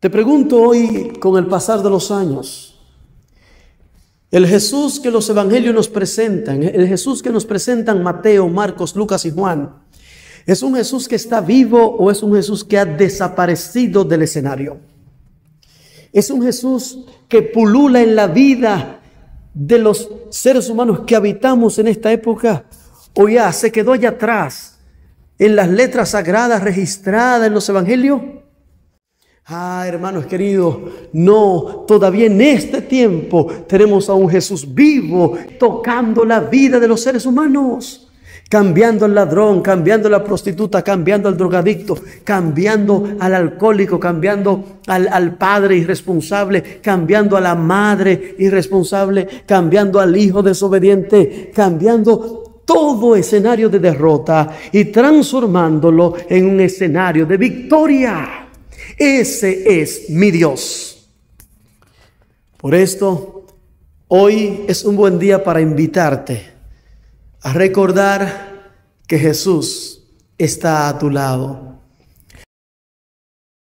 Te pregunto hoy, con el pasar de los años, el Jesús que los evangelios nos presentan, el Jesús que nos presentan Mateo, Marcos, Lucas y Juan, ¿es un Jesús que está vivo o es un Jesús que ha desaparecido del escenario? Es un Jesús que pulula en la vida de los seres humanos que habitamos en esta época o ya se quedó allá atrás en las letras sagradas registradas en los evangelios. Ah, hermanos queridos, no, todavía en este tiempo tenemos a un Jesús vivo tocando la vida de los seres humanos, cambiando al ladrón, cambiando a la prostituta, cambiando al drogadicto, cambiando al alcohólico, cambiando al, padre irresponsable, cambiando a la madre irresponsable, cambiando al hijo desobediente, cambiando todo escenario de derrota y transformándolo en un escenario de victoria. Ese es mi Dios. Por esto, hoy es un buen día para invitarte a recordar que Jesús está a tu lado.